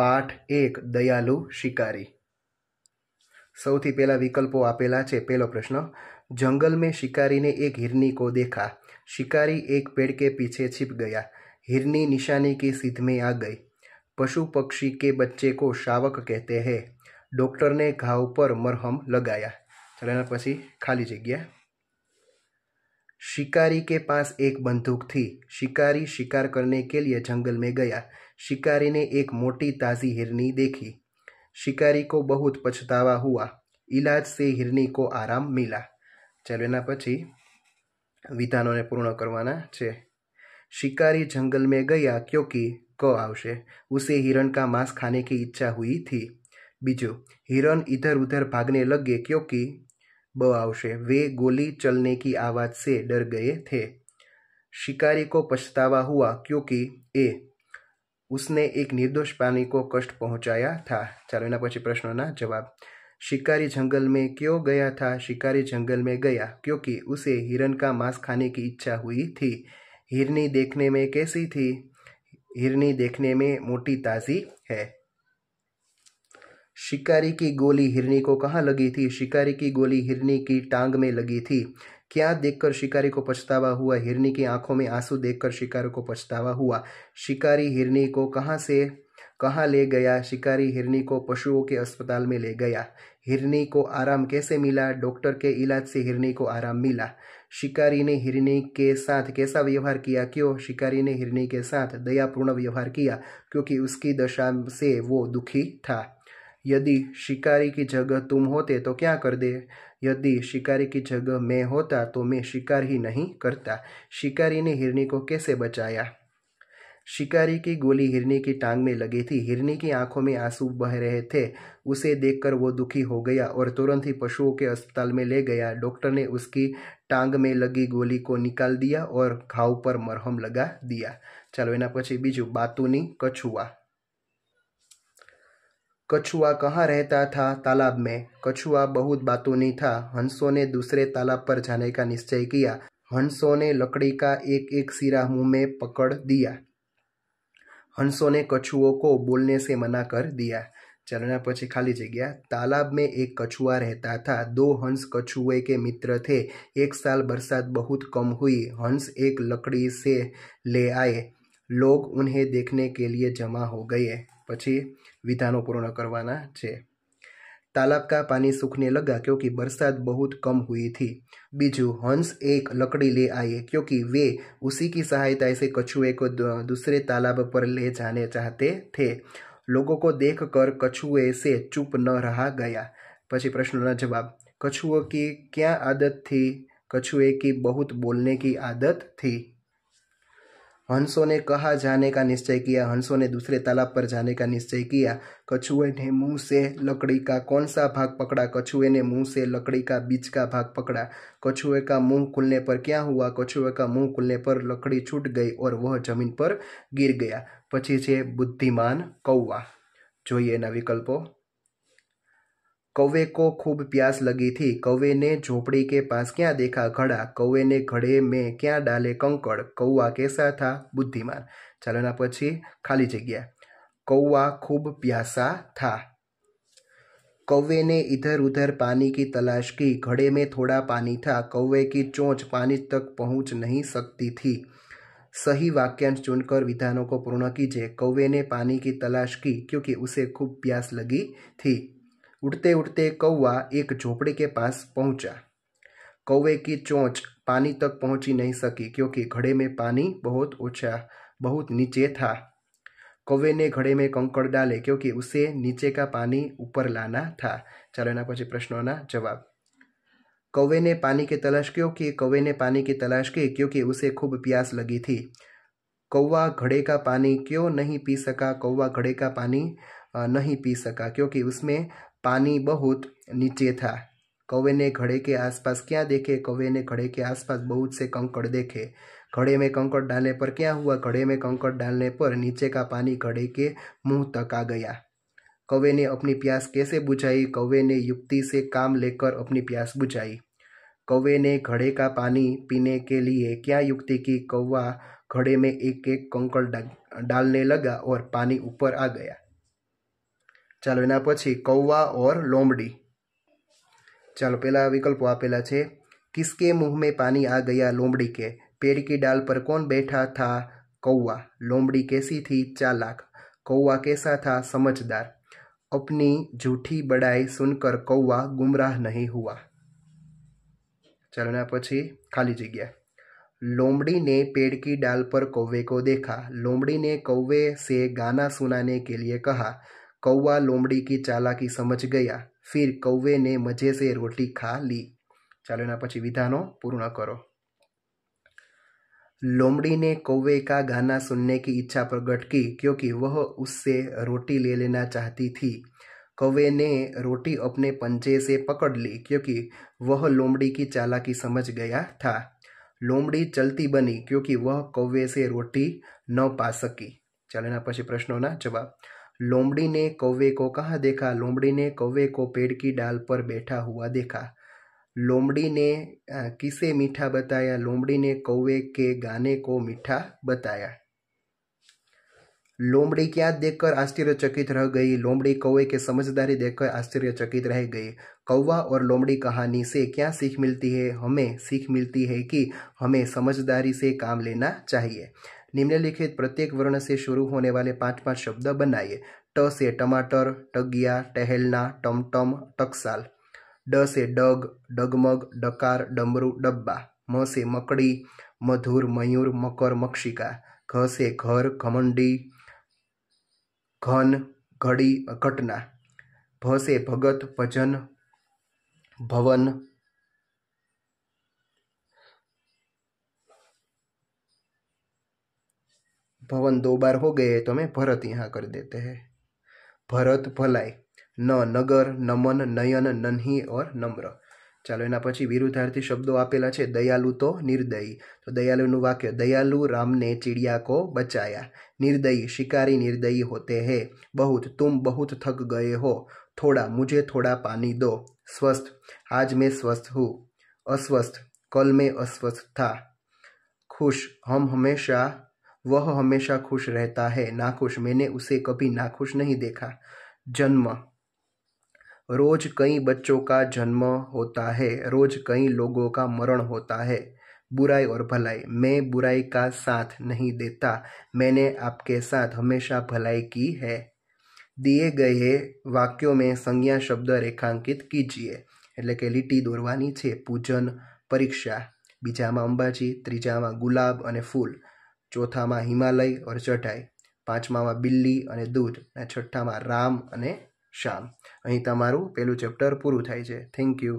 પાઠ એક દયાલુ શિકારી સૌથી પહેલાં વિકલ્પો આપેલા છે પહેલો પ્રશ્ન જંગલ મેં શિકારીને એક હિરની કો દેખા શિકારી એક પેड़ के पीछे छिप गया हिरनी निशानी की सीध में आ गई पशु पक्षी के बच्चे को शावक कहते हैं डॉक्टर ने घाव पर मरहम लगाया पी खाली जगह शिकारी के पास एक बंदूक थी शिकारी शिकार करने के लिए जंगल में गया शिकारी ने एक मोटी ताज़ी हिरनी देखी શિકારી કો બહુત પછતાવા હુઆ ઇલાજ સે હિરની કો આરામ મિલા ચાલો એના પછી વિધાનોને પૂર્ણ કરવાના છે શિકારી જંગલ મેં ગયા ક્યોંકિ ક આવશે ઉસે हिरन का मांस खाने की इच्छा हुई थी બીજો हिरन इधर उधर भागने लगे क्योंकि ब આવશે वे गोली चलने की आवाज से डर गए थे शिकारी को पछतावा हुआ क्योंकि ए उसने एक निर्दोष प्राणी को कष्ट पहुंचाया था ચાલો એના પછી પ્રશ્નોના जवाब शिकारी जंगल में क्यों गया था शिकारी जंगल में गया क्योंकि उसे हिरन का मांस खाने की इच्छा हुई थी हिरनी देखने में कैसी थी हिरनी देखने में मोटी ताजी है शिकारी की गोली हिरनी को कहाँ लगी थी शिकारी की गोली हिरनी की टांग में लगी थी क्या देखकर शिकारी को पछतावा हुआ हिरनी की आंखों में आंसू देखकर शिकारी को पछतावा हुआ शिकारी हिरनी को कहाँ से कहाँ ले गया शिकारी हिरनी को पशुओं के अस्पताल में ले गया हिरनी को आराम कैसे मिला डॉक्टर के इलाज से हिरनी को आराम मिला शिकारी ने हिरनी के साथ कैसा व्यवहार किया क्यों शिकारी ने हिरनी के साथ दयापूर्ण व्यवहार किया क्योंकि उसकी दशा से वो दुखी था यदि शिकारी की जगह तुम होते तो क्या कर दे यदि शिकारी की जगह मैं होता तो मैं शिकार ही नहीं करता शिकारी ने हिरनी को कैसे बचाया शिकारी की गोली हिरनी की टांग में लगी थी हिरनी की आंखों में आंसू बह रहे थे उसे देखकर वो दुखी हो गया और तुरंत ही पशुओं के अस्पताल में ले गया डॉक्टर ने उसकी टांग में लगी गोली को निकाल दिया और घाव पर मरहम लगा दिया चलो एना पीछे बीजू बातूनी कछुआ कछुआ कहाँ रहता था तालाब में कछुआ बहुत बातूनी था हंसों ने दूसरे तालाब पर जाने का निश्चय किया हंसों ने लकड़ी का एक एक सिरा मुंह में पकड़ दिया हंसों ने कछुओं को बोलने से मना कर दिया चलना पछी खाली जगह तालाब में एक कछुआ रहता था दो हंस कछुए के मित्र थे एक साल बरसात बहुत कम हुई हंस एक लकड़ी से ले आए लोग उन्हें देखने के लिए जमा हो गए पची વિધાનો पूर्ण करवाना છે तालाब का पानी सूखने लगा क्योंकि बरसात बहुत कम हुई थी बीजू हंस एक लकड़ी ले आए क्योंकि वे उसी की सहायता से कछुए को दूसरे तालाब पर ले जाने चाहते थे लोगों को देख कर कछुए से चुप न रहा गया पची न जवाब कछुओं की क्या आदत थी कछुए की बहुत बोलने की आदत थी हंसों ने कहा जाने का निश्चय किया हंसों ने दूसरे तालाब पर जाने का निश्चय किया कछुए ने मुंह से लकड़ी का कौन सा भाग पकड़ा कछुए ने मुंह से लकड़ी का बीच का भाग पकड़ा कछुए का मुंह खुलने पर क्या हुआ कछुए का मुंह खुलने पर लकड़ी छूट गई और वह जमीन पर गिर गया पची પછી बुद्धिमान कौवा जो જોઈએ ना विकल्पों कौवे को खूब प्यास लगी थी कौवे ने झोपड़ी के पास क्या देखा घड़ा कौवे ने घड़े में क्या डाले कंकड़ कौआ कैसा था बुद्धिमान चलो ना पी खाली जगह कौआ खूब प्यासा था कौवे ने इधर उधर पानी की तलाश की घड़े में थोड़ा पानी था कौवे की चोंच पानी तक पहुंच नहीं सकती थी सही वाक्यांश चुनकर विधानों को पूर्ण कीजिए कौवे ने पानी की तलाश की क्योंकि उसे खूब प्यास लगी थी उठते उठते कौआ एक झोपड़ी के पास पहुंचा कौवे की चोंच पानी तक पहुंची नहीं सकी क्योंकि घड़े में पानी बहुत ऊंचा बहुत नीचे था કૌવે ને ઘડે મેં કંકડ ડાલે ક્યોંકિ ઉસે નીચે કા પાની ઉપર લાના થા ચાલો पे प्रश्नों પ્રશ્નોના जवाब કૌવે ने पानी की तलाश क्यों की कौवे ने पानी की तलाश की क्योंकि उसे खूब प्यास लगी थी कौवा घड़े का पानी क्यों नहीं पी सका कौवा घड़े का पानी नहीं पी सका क्योंकि उसमें पानी बहुत नीचे था कौवे ने घड़े के आसपास क्या देखे कौवे ने घड़े के आसपास बहुत से कंकड़ देखे घड़े में कंकड़ डालने पर क्या हुआ घड़े में कंकड़ डालने पर नीचे का पानी घड़े के मुंह तक आ गया कौवे ने अपनी प्यास कैसे बुझाई कौवे ने युक्ति से काम लेकर अपनी प्यास बुझाई कौवे ने घड़े का पानी पीने के लिए क्या युक्ति की कौवा घड़े में एक एक कंकड़ डालने लगा और पानी ऊपर आ गया चलो एना पी કૌવા और लोमड़ी चलो पेला विकल्पों આપેલા છે કિસકે મુંહ મેં પાણી આ ગયા લોમડી पेड़ की डाल पर कौन बैठा था कौआ लोमड़ी कैसी थी चालाक कौआ कैसा था समझदार अपनी झूठी बड़ाई सुनकर कौआ गुमराह नहीं हुआ चलो ना पी खाली जगह लोमड़ी ने पेड़ की डाल पर कौवे को देखा लोमड़ी ने कौवे से गाना सुनाने के लिए कहा कौवा लोमड़ी की चालाकी समझ गया फिर कौवे ने मजे से रोटी खा ली चलो ना पी विधा पूर्ण करो लोमड़ी ने कौवे का गाना सुनने की इच्छा प्रकट की क्योंकि वह उससे रोटी ले लेना चाहती थी कौवे ने रोटी अपने पंजे से पकड़ ली क्योंकि वह लोमड़ी की चालाकी समझ गया था लोमड़ी चलती बनी क्योंकि वह कौवे से रोटी न पा सकी चलो एना पी प्रश्नों जवाब लोमड़ी ने कौवे को कहाँ देखा लोमड़ी ने कौवे को पेड़ की डाल पर बैठा हुआ देखा लोमड़ी ने किसे मीठा बताया लोमड़ी ने कौवे के गाने को मीठा बताया लोमड़ी क्या देखकर आश्चर्यचकित रह गई लोमड़ी कौवे के समझदारी देखकर आश्चर्यचकित रह गई कौवा और लोमड़ी कहानी से क्या सीख मिलती है हमें सीख मिलती है कि हमें समझदारी से काम लेना चाहिए निम्नलिखित प्रत्येक वर्ण से शुरू होने वाले पाँच पाँच शब्द बनाइए ट से टमाटर टगिया टहलना टमटम टकसाल ड से डग डगमग डकार डमरू डब्बा म से मकड़ी मधुर मयूर मकर मक्षिका घ से घर घमंडी घन घड़ी घटना भ से भगत भजन भवन भवन दो बार हो गए तो मैं भरत यहाँ कर देते हैं भरत भलाई न नगर नमन नयन नन्ही और नम्र चलो एना पीछे विरुद्धार्थी शब्दों आपेला है दयालु तो निर्दयी तो दयालुनु वाक्य दयालु राम ने चिड़िया को बचाया निर्दयी शिकारी निर्दयी होते है बहुत तुम बहुत थक गए हो थोड़ा मुझे थोड़ा पानी दो स्वस्थ आज मैं स्वस्थ हूँ अस्वस्थ कल मैं अस्वस्थ था खुश हम हमेशा वह हमेशा खुश रहता है नाखुश मैंने उसे कभी नाखुश नहीं देखा जन्म रोज कई बच्चों का जन्म होता है रोज कई लोगों का मरण होता है बुराई और भलाई मैं बुराई का साथ नहीं देता मैंने आपके साथ हमेशा भलाई की है दिए गए વાક્યો મેં સંજ્ઞા શબ્દ રેખાંકિત કીજીએ એટલે કે લીટી દોરવાની છે પૂજન પરીક્ષા બીજામાં અંબાજી ત્રીજામાં ગુલાબ અને ફૂલ ચોથામાં હિમાલય ઓર ચઢાઈ પાંચમામાં બિલ્લી અને દૂધ અને છઠ્ઠામાં રામ અને શામ અહીં તમારું પહેલું ચેપ્ટર પૂરું થાય છે થેન્ક યુ